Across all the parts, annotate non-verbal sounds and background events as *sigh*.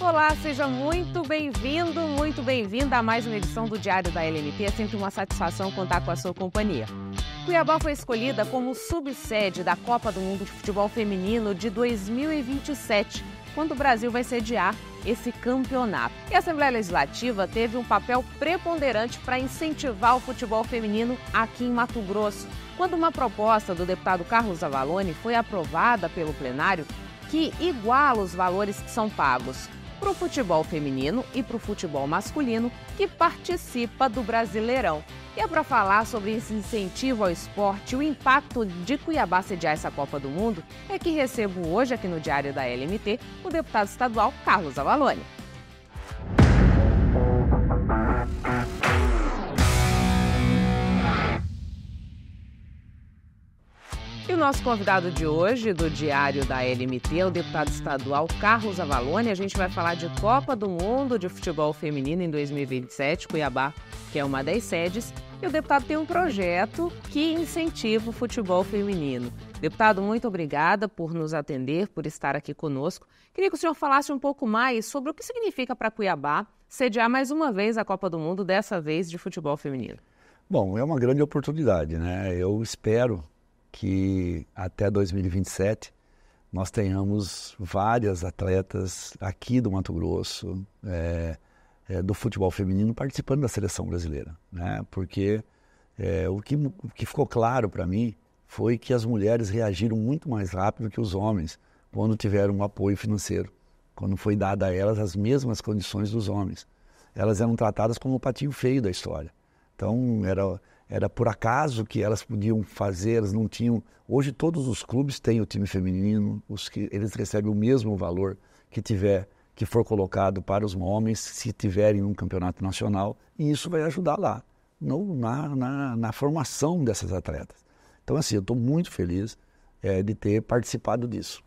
Olá, seja muito bem-vindo, muito bem-vinda a mais uma edição do Diário da LNP. É sempre uma satisfação contar com a sua companhia. Cuiabá foi escolhida como subsede da Copa do Mundo de Futebol Feminino de 2027, quando o Brasil vai sediar esse campeonato. E a Assembleia Legislativa teve um papel preponderante para incentivar o futebol feminino aqui em Mato Grosso, quando uma proposta do deputado Carlos Avalone foi aprovada pelo plenário que iguala os valores que são pagos para o futebol feminino e para o futebol masculino que participa do Brasileirão. E é para falar sobre esse incentivo ao esporte e o impacto de Cuiabá sediar essa Copa do Mundo, é que recebo hoje aqui no Diário da LMT o deputado estadual Carlos Avalone. o nosso convidado de hoje, do Diário da LMT, é o deputado estadual Carlos Avalone. A gente vai falar de Copa do Mundo de Futebol Feminino em 2027, Cuiabá, que é uma das sedes. E o deputado tem um projeto que incentiva o futebol feminino. Deputado, muito obrigada por nos atender, por estar aqui conosco. Queria que o senhor falasse um pouco mais sobre o que significa para Cuiabá sediar mais uma vez a Copa do Mundo, dessa vez de futebol feminino. Bom, é uma grande oportunidade, né? Eu espero que até 2027 nós tenhamos várias atletas aqui do Mato Grosso, é, é, do futebol feminino, participando da seleção brasileira. Né? Porque é, o, que, o que ficou claro para mim foi que as mulheres reagiram muito mais rápido que os homens quando tiveram um apoio financeiro, quando foi dada a elas as mesmas condições dos homens. Elas eram tratadas como o patinho feio da história. Então, era era por acaso que elas podiam fazer, elas não tinham. Hoje todos os clubes têm o time feminino, os que eles recebem o mesmo valor que tiver que for colocado para os homens se tiverem um campeonato nacional e isso vai ajudar lá no, na, na, na formação dessas atletas. Então assim, eu estou muito feliz é, de ter participado disso.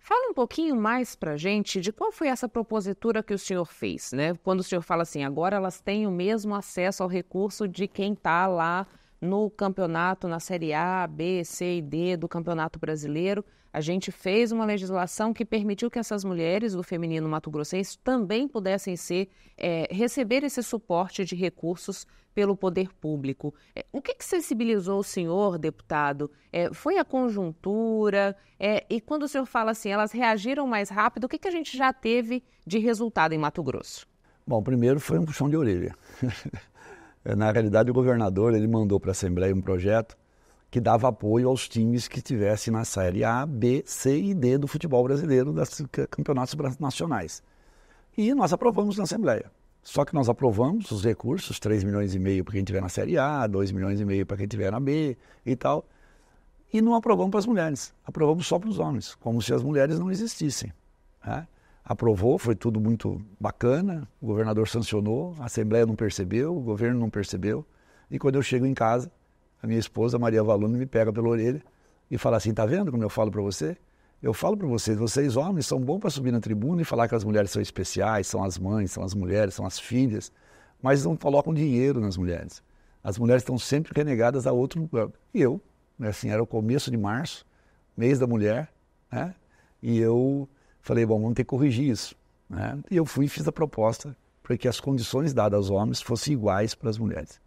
Fala um pouquinho mais para gente de qual foi essa propositura que o senhor fez, né? Quando o senhor fala assim, agora elas têm o mesmo acesso ao recurso de quem está lá no campeonato, na Série A, B, C e D do Campeonato Brasileiro. A gente fez uma legislação que permitiu que essas mulheres do feminino mato-grossense também pudessem ser, é, receber esse suporte de recursos pelo poder público. É, o que, que, sensibilizou o senhor, deputado? É, foi a conjuntura? É, e quando o senhor fala assim, elas reagiram mais rápido, o que, que a gente já teve de resultado em Mato Grosso? Bom, primeiro foi um puxão de orelha. *laughs* É, na realidade, o governador ele mandou para a Assembleia um projeto que dava apoio aos times que estivessem na Série A, B, C e D do futebol brasileiro, das campeonatos nacionais. E nós aprovamos na Assembleia. Só que nós aprovamos os recursos, 3 milhões e meio para quem tiver na Série A, 2 milhões e meio para quem tiver na B e tal. E não aprovamos para as mulheres, aprovamos só para os homens, como se as mulheres não existissem. Né? aprovou, foi tudo muito bacana, o governador sancionou, a Assembleia não percebeu, o governo não percebeu. E quando eu chego em casa, a minha esposa, Maria Valuna, me pega pela orelha e fala assim: tá vendo como eu falo para você? Eu falo para vocês, vocês homens são bons para subir na tribuna e falar que as mulheres são especiais, são as mães, são as mulheres, são as filhas, mas não colocam dinheiro nas mulheres. As mulheres estão sempre renegadas a outro lugar. E eu, né, assim, era o começo de março, mês da mulher, né? E eu Falei, bom, vamos ter que corrigir isso. Né? E eu fui e fiz a proposta para que as condições dadas aos homens fossem iguais para as mulheres.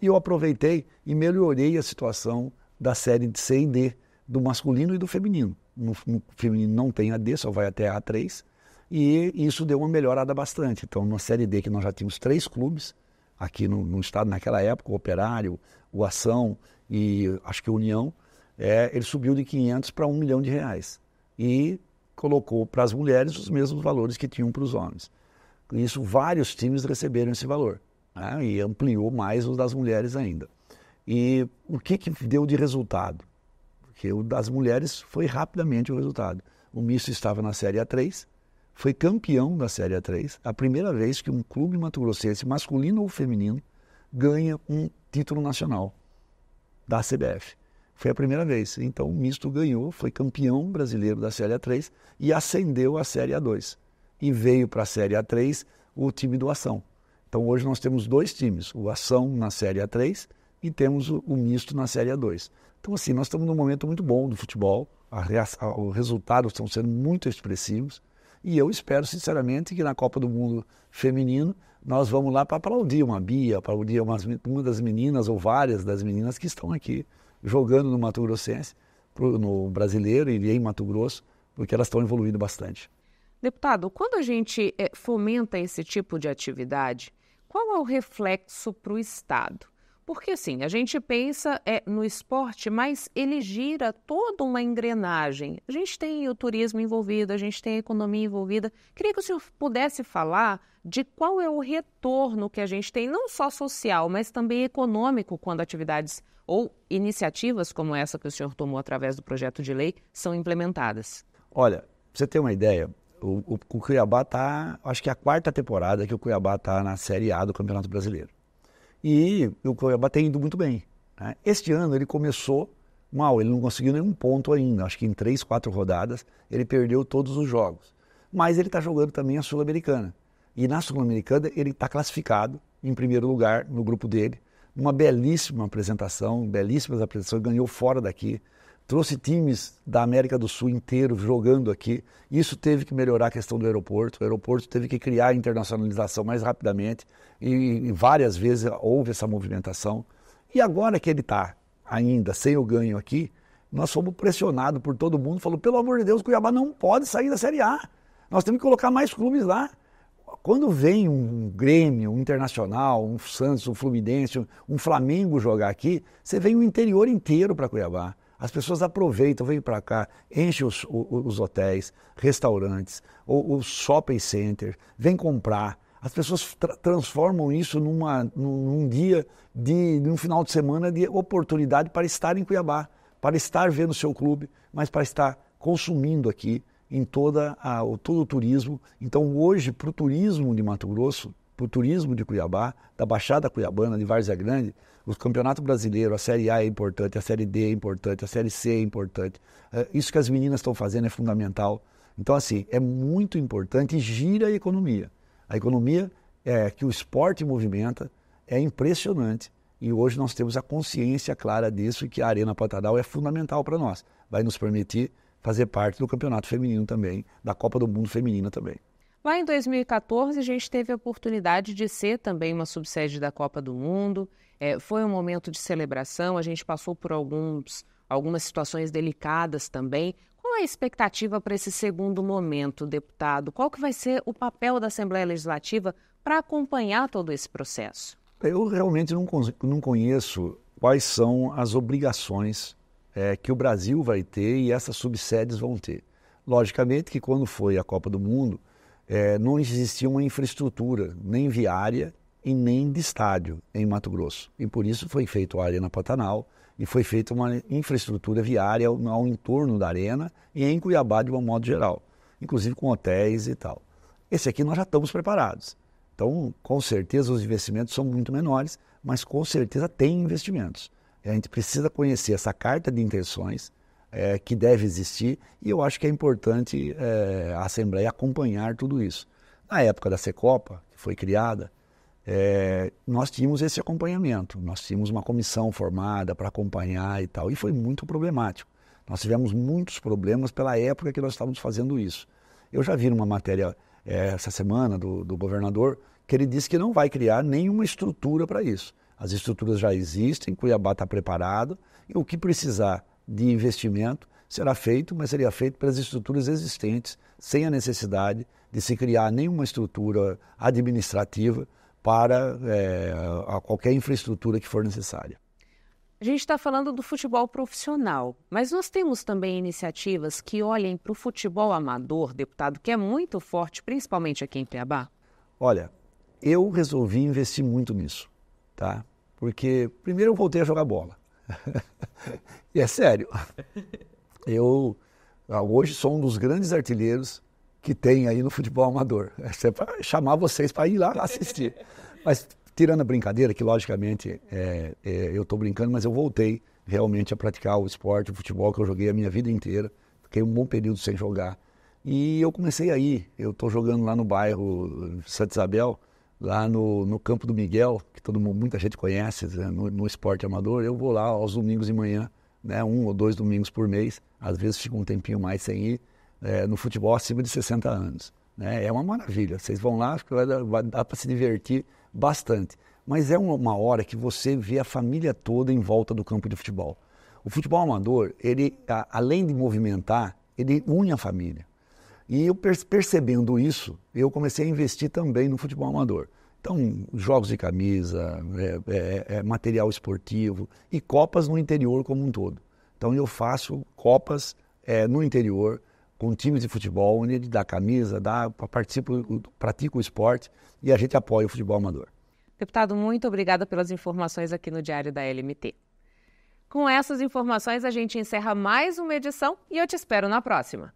E eu aproveitei e melhorei a situação da série de C e D, do masculino e do feminino. No, no feminino não tem a D, só vai até a A3, e isso deu uma melhorada bastante. Então, na série D, que nós já tínhamos três clubes aqui no, no estado naquela época, o Operário, o Ação e acho que a União, é, ele subiu de 500 para 1 milhão de reais. E colocou para as mulheres os mesmos valores que tinham para os homens. Com isso, vários times receberam esse valor né? e ampliou mais os das mulheres ainda. E o que, que deu de resultado? Porque o das mulheres foi rapidamente o resultado. O Misto estava na Série A3, foi campeão da Série A3, a primeira vez que um clube mato-grossense, masculino ou feminino, ganha um título nacional da CBF. Foi a primeira vez. Então o misto ganhou, foi campeão brasileiro da Série A3 e ascendeu à Série A2. E veio para a Série A3 o time do Ação. Então hoje nós temos dois times, o Ação na Série A3 e temos o, o misto na Série A2. Então assim, nós estamos num momento muito bom do futebol, os resultados estão sendo muito expressivos e eu espero sinceramente que na Copa do Mundo feminino nós vamos lá para aplaudir uma Bia, aplaudir umas, uma das meninas ou várias das meninas que estão aqui jogando no Mato Grossense, no brasileiro e em Mato Grosso, porque elas estão evoluindo bastante. Deputado, quando a gente eh, fomenta esse tipo de atividade, qual é o reflexo para o Estado? Porque assim, a gente pensa é, no esporte, mas ele gira toda uma engrenagem. A gente tem o turismo envolvido, a gente tem a economia envolvida. Queria que o senhor pudesse falar de qual é o retorno que a gente tem, não só social, mas também econômico, quando atividades ou iniciativas como essa que o senhor tomou através do projeto de lei são implementadas. Olha, para você ter uma ideia, o, o, o Cuiabá está, acho que é a quarta temporada que o Cuiabá está na Série A do Campeonato Brasileiro. E o Cuiabá tem indo muito bem. Né? Este ano ele começou mal, ele não conseguiu nenhum ponto ainda. Acho que em três, quatro rodadas ele perdeu todos os jogos. Mas ele está jogando também a Sul-Americana. E na Sul-Americana ele está classificado em primeiro lugar no grupo dele. Uma belíssima apresentação, belíssimas apresentações, ganhou fora daqui trouxe times da América do Sul inteiro jogando aqui. Isso teve que melhorar a questão do aeroporto. O aeroporto teve que criar a internacionalização mais rapidamente e, e várias vezes houve essa movimentação. E agora que ele está ainda sem o ganho aqui, nós fomos pressionados por todo mundo, falou, pelo amor de Deus, Cuiabá não pode sair da Série A. Nós temos que colocar mais clubes lá. Quando vem um Grêmio, um Internacional, um Santos, um Fluminense, um Flamengo jogar aqui, você vem o interior inteiro para Cuiabá. As pessoas aproveitam, vêm para cá, enchem os, os, hotéis, restaurantes, os shopping centers, vêm comprar. As pessoas tra transformam isso numa, num, dia, de, num final de semana de oportunidade para estar em Cuiabá, para estar vendo o seu clube, mas para estar consumindo aqui em toda a, todo o turismo. Então, hoje, para o turismo de Mato Grosso, para o turismo de Cuiabá, da Baixada Cuiabana, de Várzea Grande, o Campeonato Brasileiro, a Série A é importante, a Série D é importante, a Série C é importante. É, isso que as meninas estão fazendo é fundamental. Então, assim, é muito importante e gira a economia. A economia é, que o esporte movimenta é impressionante. E hoje nós temos a consciência clara disso e que a Arena Pantanal é fundamental para nós. Vai nos permitir fazer parte do Campeonato Feminino também, da Copa do Mundo Feminina também. Lá em 2014, a gente teve a oportunidade de ser também uma subsede da Copa do Mundo. É, foi um momento de celebração, a gente passou por alguns, algumas situações delicadas também. Qual a expectativa para esse segundo momento, deputado? Qual que vai ser o papel da Assembleia Legislativa para acompanhar todo esse processo? Eu realmente não, não conheço quais são as obrigações é, que o Brasil vai ter e essas subsedes vão ter. Logicamente que quando foi a Copa do Mundo, é, não existia uma infraestrutura, nem viária e nem de estádio em Mato Grosso. E por isso foi feito a Arena Pantanal e foi feita uma infraestrutura viária ao, ao entorno da arena e em Cuiabá de um modo geral, inclusive com hotéis e tal. Esse aqui nós já estamos preparados. Então, com certeza, os investimentos são muito menores, mas com certeza tem investimentos. A gente precisa conhecer essa carta de intenções, é, que deve existir e eu acho que é importante é, a Assembleia acompanhar tudo isso. Na época da Secopa, que foi criada, é, nós tínhamos esse acompanhamento, nós tínhamos uma comissão formada para acompanhar e tal, e foi muito problemático. Nós tivemos muitos problemas pela época que nós estávamos fazendo isso. Eu já vi uma matéria é, essa semana do, do, governador que ele disse que não vai criar nenhuma estrutura para isso. As estruturas já existem, Cuiabá está preparado, e o que precisar de investimento será feito, mas seria feito pelas estruturas existentes, sem a necessidade de se criar nenhuma estrutura administrativa para é, a qualquer infraestrutura que for necessária. A gente está falando do futebol profissional, mas nós temos também iniciativas que olhem para o futebol amador, deputado, que é muito forte, principalmente aqui em Piabá? Olha, eu resolvi investir muito nisso, tá? Porque primeiro eu voltei a jogar bola. *laughs* e é sério. Eu ah, hoje sou um dos grandes artilheiros que tem aí no futebol amador. É, é para chamar vocês para ir lá assistir. Mas tirando a brincadeira, que logicamente é, é, eu estou brincando, mas eu voltei realmente a praticar o esporte, o futebol que eu joguei a minha vida inteira. Fiquei um bom período sem jogar. E eu comecei aí. Eu estou jogando lá no bairro Santa Isabel lá no, no Campo do Miguel, que todo mundo, muita gente conhece né, no, no, esporte amador, eu vou lá aos domingos de manhã, né, um ou dois domingos por mês, às vezes fico um tempinho mais sem ir, é, no futebol acima de 60 anos. Né, é uma maravilha, vocês vão lá, acho que vai, vai dar para se divertir bastante. Mas é uma hora que você vê a família toda em volta do campo de futebol. O futebol amador, ele, a, além de movimentar, ele une a família. E eu percebendo isso, eu comecei a investir também no futebol amador. Então, jogos de camisa, é, é, é material esportivo e copas no interior como um todo. Então, eu faço copas é, no interior com times de futebol, onde ele dá camisa, dá, participo, pratica o esporte e a gente apoia o futebol amador. Deputado, muito obrigada pelas informações aqui no Diário da LMT. Com essas informações, a gente encerra mais uma edição e eu te espero na próxima.